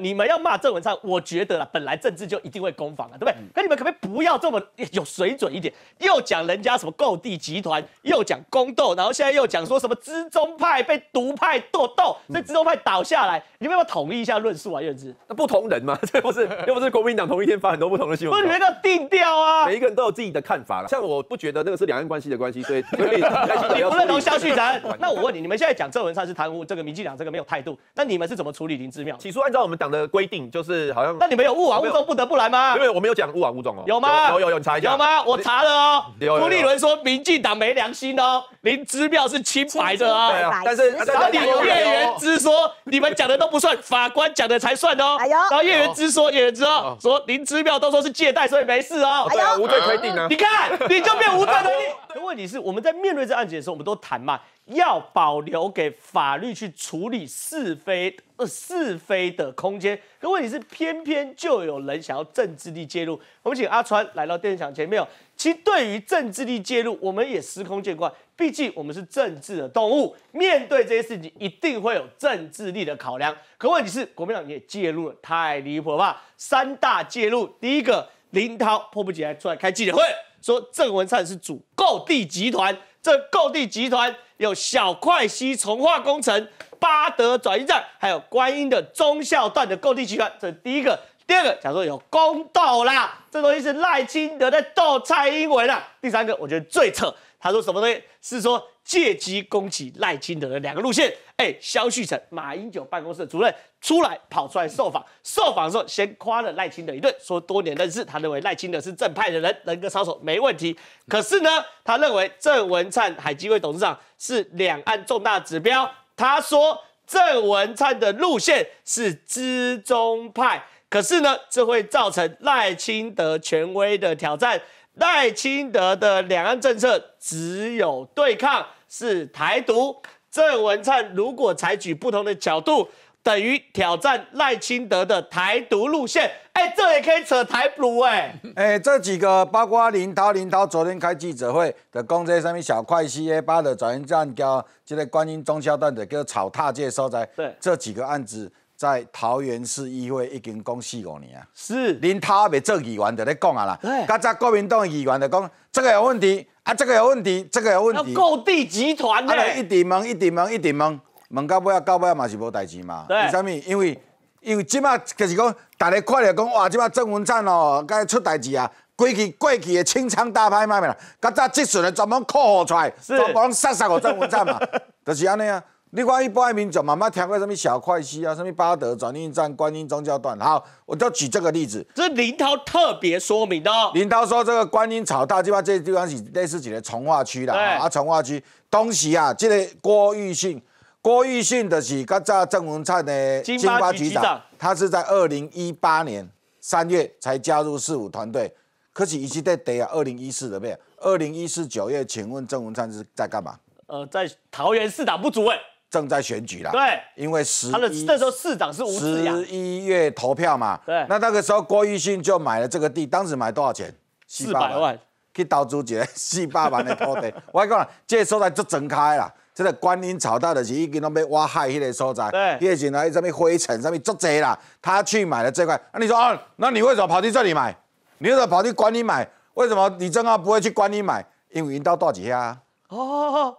你们要骂郑文灿，我觉得啦，本来政治就一定会攻防啊，对不对？那你们可不可以不要这么有水准一点？又讲人家什么购地集团，又讲宫斗，然后现在又讲说什么资中派被独派斗斗，所以资中派倒下来，你们要不要统一一下论述啊，认知？那不同人嘛，这不是又不是国民党同一天发很多不同的新闻，不是你们要定调啊？每一个人都有自己的看法了，像我不觉得那个是两岸关系的关系，所以不认同萧旭然？那我问你，你们现在讲郑文灿是贪污，这个民进党这个没有态度，那你们是怎么处理林志妙？起初按照我们党。的规定就是好像，那你们有误往误中不得不来吗？因为我没有讲误往误中哦。有吗？有有有，你查一下。有吗？我查了哦。朱立伦说，民进党没良心哦，林知妙是清白的哦。但是，然后你叶元之说，你们讲的都不算，法官讲的才算哦。然后叶元之说，叶元之哦，说林知妙都说是借贷，所以没事哦。对啊，无罪推定啊。你看，你就变无罪推定。问题是我们在面对这案件的时候，我们都谈嘛。要保留给法律去处理是非、是非的空间。可问题是，偏偏就有人想要政治力介入。我们请阿川来到电视墙前面。其实，对于政治力介入，我们也司空见惯。毕竟，我们是政治的动物，面对这些事情，一定会有政治力的考量。可问题是，国民党也介入了，太离谱了吧？三大介入：第一个，林涛迫不及待出来开记者会，说郑文灿是主购地集团。这购地集团有小快西重化工程、巴德转运站，还有观音的忠孝段的购地集团，这是第一个。第二个，如说有公斗啦，这东西是赖清德在斗蔡英文啦。第三个，我觉得最扯，他说什么东西是说借机攻击赖清德的两个路线。哎，萧旭成马英九办公室主任出来跑出来受访，受访的时候先夸了赖清德一顿，说多年认识，他认为赖清德是正派的人，人格操守没问题。可是呢，他认为郑文灿海基会董事长是两岸重大指标，他说郑文灿的路线是资中派，可是呢，这会造成赖清德权威的挑战。赖清德的两岸政策只有对抗，是台独。郑文灿如果采取不同的角度，等于挑战赖清德的台独路线。哎，这也可以扯台独哎哎，这几个包括林涛，林涛昨天开记者会的讲这上面小快车 A 八的转运站，交这个观音中桥段的叫草踏界所在，对，这几个案子在桃园市议会已经讲四五年啊，是林涛被做议员就在讲啊啦，对，刚才国民党议员就讲这个有问题。啊，这个有问题，这个有问题。购地集团呢？啊，一直忙，一直忙，一直忙，忙到尾啊，到尾啊嘛是无代志嘛。对。为甚物？因为因为即麦就是讲，大家看到讲，哇，即麦征婚站哦，该出代志啊。过去过去的清仓大拍卖啦，甲仔即阵的专门靠出来，专门杀杀个征婚站嘛，就是安尼啊。另外一部分民众慢慢调过什么小快西啊，什么巴德转运站观音宗教段，好，我就举这个例子。这林涛特别说明的。林涛说，这个观音草大就方，这地方是类似几年从化区的啊，从化区东西啊，记得郭玉信，郭玉信的是刚才郑文灿的金巴局长，他是在二零一八年三月才加入四五团队，可是以经在得二零一四的咩？二零一四九月，请问郑文灿是在干嘛？呃，在桃园市长不足委。正在选举啦，对，因为十他的那时候市长是吴志十一月投票嘛，对，那那个时候郭玉信就买了这个地，当时买多少钱？四百万，去资主捷 四百万的土地，我还讲 这所在就整开了，这个观音草甸的是已经都被挖害迄个所在，对，迄个是来上面灰尘上面足济啦，他去买了这块，那你说啊，那你为什么跑去这里买？你为什么跑去观音买？为什么李正浩不会去观音买？因为云多大几啊？哦，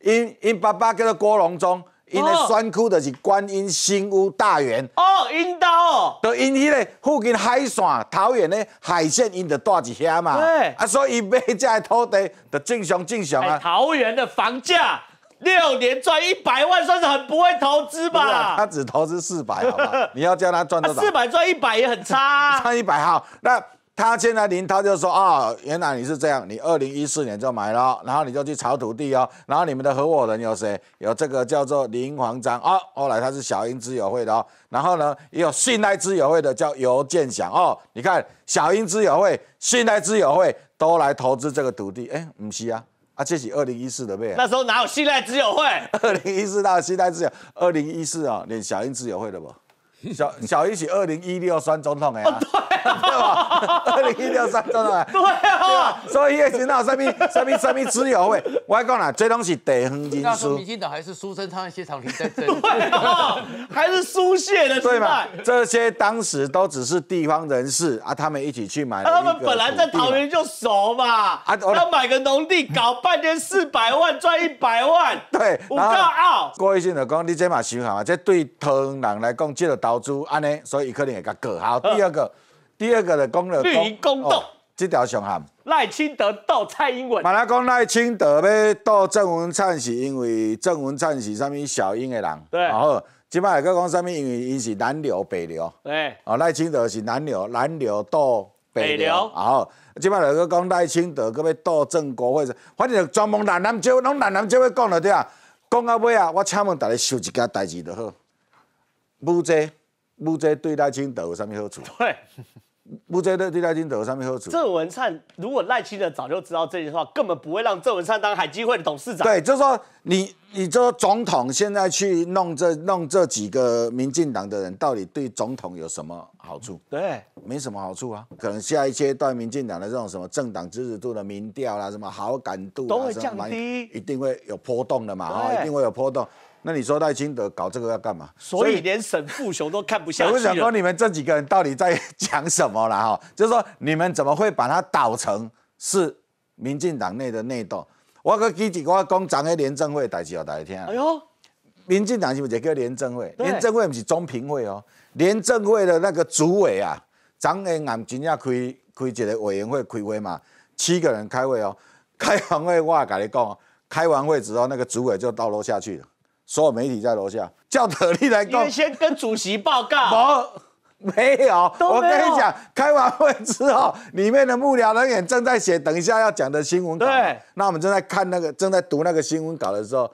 因因爸爸叫做郭隆中，因的酸苦的是观音新屋大园。哦，因到哦，都因迄个附近海鲜，桃园的海鲜因就大住遐嘛。对，啊，所以每只的土地都正常正常啊。桃园的房价六年赚一百万，算是很不会投资吧？他只投资四百，好吧？你要叫他赚多少？四百赚一百也很差，差一百哈。那他现在林涛就说：“啊，原来你是这样，你二零一四年就买了，然后你就去炒土地哦。然后你们的合伙人有谁？有这个叫做林煌章啊，后来他是小英资友会的哦。然后呢，也有信赖资友会的，叫游建祥哦。你看，小英资友会、信赖资友会都来投资这个土地，哎，唔是啊，啊，这是二零一四的呗。那时候哪有信赖资友会？二零一四大信赖资友，二零一四啊，连小英资友会的不？”小小一起二零一六选总统哎呀，对吧？二零一六选总统哎，对啊。所以一群闹三民三民三民自由会，我讲啦，这东西地方因素。那民进党还是苏贞昌、谢长廷在争，对还是苏线的，对吧？这些当时都只是地方人士啊，他们一起去买。他们本来在桃园就熟嘛，啊，要买个农地搞半天四百万赚一百万，对，五个澳。郭一庆的讲，你这马行好啊，这对台湾来讲，这个岛。投资安尼，所以伊可能会较过。好。第二个，第二个的功能，绿营攻斗，这条上喊赖清德斗蔡英文。马拉讲赖清德要斗郑文灿，是因为郑文灿是啥物小英的人。对，然后即卖又个讲啥物？因为因是南流北流。对。哦，赖清德是南流，南流斗北流。然后好，即卖又讲赖清德要斗郑国辉，反正就专门男男少，拢男男少要讲落对啊。讲到尾啊，我请问大家收一件代志就好，物价。木泽对待赖清德啥咪好处？对，木泽在对待赖清德啥咪好处？郑文灿如果赖清德早就知道这些话，根本不会让郑文灿当海基会的董事长。对，就是说你，你就总统现在去弄这弄这几个民进党的人，到底对总统有什么好处？对，没什么好处啊。可能下一阶段民进党的这种什么政党支持度的民调啦，什么好感度都会降低，一定会有波动的嘛，一定会有波动。那你说赖清德搞这个要干嘛？所以连沈富雄都看不下去我沈富说：“你们这几个人到底在讲什么了？哈，就是说你们怎么会把它导成是民进党内的内斗？我个记者，我讲昨个廉政会大事哦，大家听。啊。哎呦，民进党是不是叫廉政会？廉政会不是中评会哦。廉政会的那个主委啊，昨个俺真正开开一个委员会开会嘛，七个人开会哦。开完会我也跟你讲，开完会之后那个主委就到楼下去了。”所有媒体在楼下叫特立来告，先跟主席报告。不，没有。我跟你讲，开完会之后，里面的幕僚人员正在写等一下要讲的新闻稿。对。那我们正在看那个，正在读那个新闻稿的时候，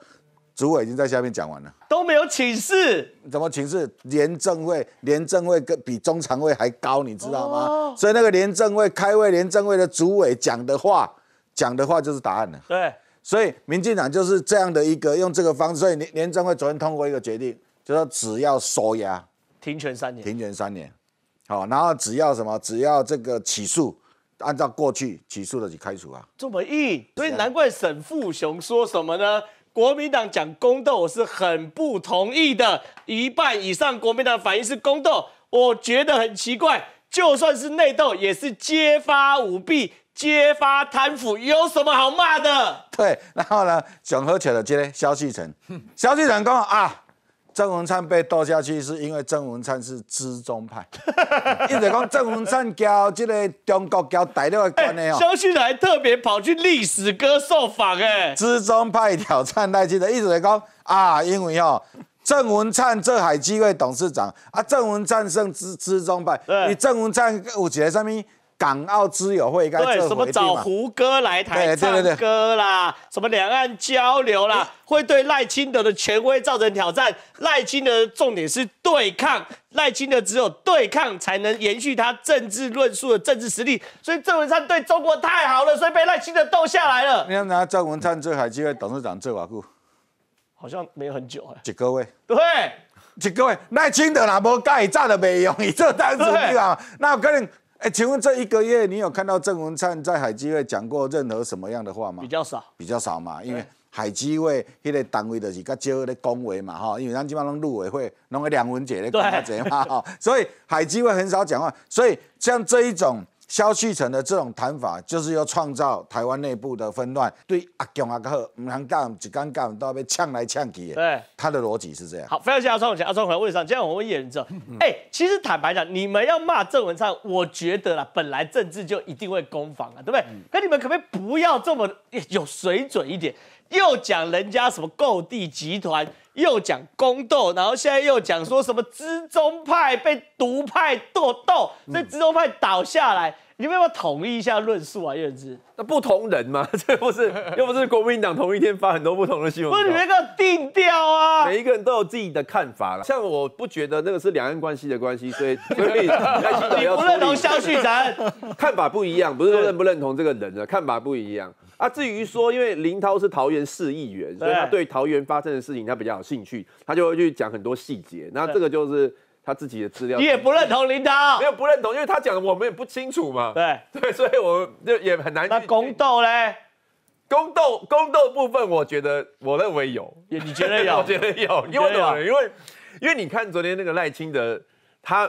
主委已经在下面讲完了。都没有请示？怎么请示？廉政会，廉政会跟比中常会还高，你知道吗？哦。所以那个廉政会开会，廉政会的主委讲的话，讲的话就是答案了。对。所以民进党就是这样的一个用这个方式。所以联联政会昨天通过一个决定，就说只要收押停权三年，停权三年。好，然后只要什么？只要这个起诉，按照过去起诉的就开除啊。这么硬，所以难怪沈富雄说什么呢？国民党讲公斗，我是很不同意的。一半以上国民党反应是公斗，我觉得很奇怪。就算是内斗，也是揭发舞弊。揭发贪腐有什么好骂的？对，然后呢，整合起了这个消息层。消息层讲啊，郑文灿被斗下去是因为郑文灿是资中派。一直讲，郑文灿交这个中国交大陆的关系哦。消息层还特别跑去历史歌受访，哎，资中派挑战赖清德，一直在讲啊，因为哦，郑文灿做海基会董事长，啊，郑文灿胜资资中派，你郑文灿有个什么？港澳之友会该什么对，什么找胡歌来台唱歌啦，什么两岸交流啦，会对赖清德的权威造成挑战。赖清德的重点是对抗，赖清德只有对抗才能延续他政治论述的政治实力。所以郑文灿对中国太好了，所以被赖清德斗下来了。你看，拿郑文灿这海基会董事长这把酷，好像没很久啊。请各位，对，请各位，赖清德哪无改，炸的没用，他这单子你啊，那可能。哎，请问这一个月你有看到郑文灿在海基会讲过任何什么样的话吗？比较少，比较少嘛，因为海基会迄个单位的是较少要的工维嘛哈，因为咱基本上入陆委会，拢个梁文杰在负嘛哈，所以海基会很少讲话，所以像这一种。萧旭成的这种谈法，就是要创造台湾内部的纷乱，对阿强阿克，唔能干一干干，都被呛来呛去。对，他的逻辑是这样。好，非常谢谢阿创总，阿创回来问上，今天我问叶云哲。哎，其实坦白讲，你们要骂郑文灿，我觉得啦，本来政治就一定会攻防啊，对不对？那你们可不可以不要这么有水准一点，又讲人家什么购地集团？又讲宫斗，然后现在又讲说什么资中派被独派斗斗，所以资中派倒下来，你有没有统一一下论述啊？叶知？那不同人嘛，这不是又不是国民党同一天发很多不同的新闻，不是你们要定调啊？每一个人都有自己的看法了，像我不觉得那个是两岸关系的关系，所以 以不认同萧旭哲 看法不一样，不是说认不认同这个人啊，看法不一样。啊，至于说，因为林涛是桃园市议员，所以他对桃园发生的事情他比较有兴趣，他就会去讲很多细节。那这个就是他自己的资料。你也不认同林涛？没有不认同，因为他讲的我们也不清楚嘛。对对，所以我就也很难。那宫斗嘞？宫斗宫斗部分，我觉得我认为有，你觉得有？我觉得有，因为什么？因为因为你看昨天那个赖清德他。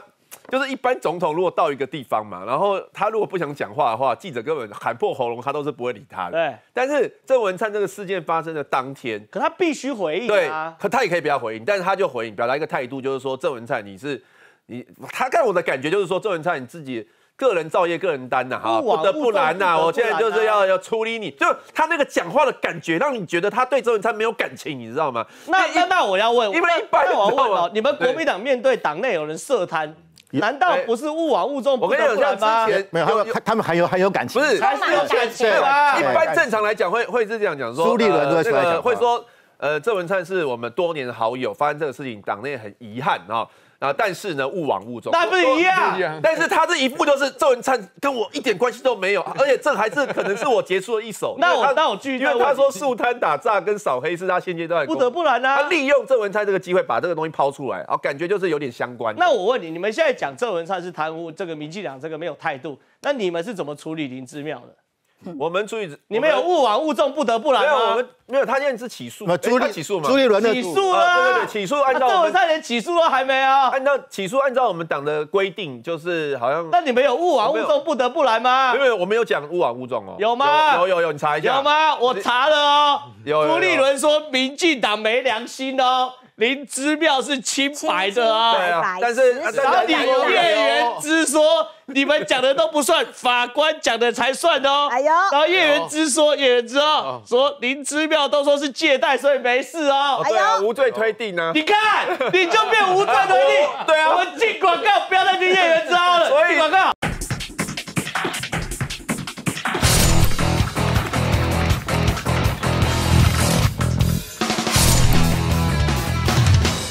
就是一般总统如果到一个地方嘛，然后他如果不想讲话的话，记者根本喊破喉咙，他都是不会理他的。对。但是郑文灿这个事件发生的当天，可他必须回应啊。对可他也可以不要回应，但是他就回应，表达一个态度，就是说郑文灿你是你，他给我的感觉就是说郑文灿你自己个人造业，个人担呐哈，不得不拦呐。我现在就是要要处理你，就他那个讲话的感觉，让你觉得他对周文灿没有感情，你知道吗？那那那我要问，因为一般我要问哦，你们国民党面对党内有人涉摊，难道不是物往物中？我跟你讲，之前没有他他们还有还有感情，不是还是有感情对吧？一般正常来讲，会会是这样讲说，朱立伦这个会说，呃，郑文灿是我们多年的好友，发生这个事情，党内很遗憾啊。啊！但是呢，勿往勿重，那不一样。但是他这一步就是郑文灿跟我一点关系都没有，而且这还是可能是我结束的一手。那我那我拒绝，因为他说树摊打诈跟扫黑是他现阶段不得不然啊。他利用郑文灿这个机会把这个东西抛出来，啊，感觉就是有点相关。那我问你，你们现在讲郑文灿是贪污，这个民进党这个没有态度，那你们是怎么处理林志妙的？我们注意，你们有误网误中，不得不来吗？没有，我们没有。他现在是起诉嘛？朱莉起诉吗？朱立伦的起诉啊，对对对，起诉。按照我们差点起诉都还没有。按照起诉，按照我们党的规定，就是好像。那你们有误网误中，不得不来吗？没有，我们有讲误网误中哦。有吗？有有有，你查一下。有吗？我查了哦。有。朱立伦说：“民进党没良心哦。”林之妙是清白的啊，但是然后叶元之说，你们讲的都不算，法官讲的才算哦。哎呦，然后叶元之说，叶元之哦，说林之妙都说是借贷，所以没事哦。哎啊，无罪推定呢？你看，你就变无罪推定。对啊，我们进广告，不要再听叶元之了。进广告。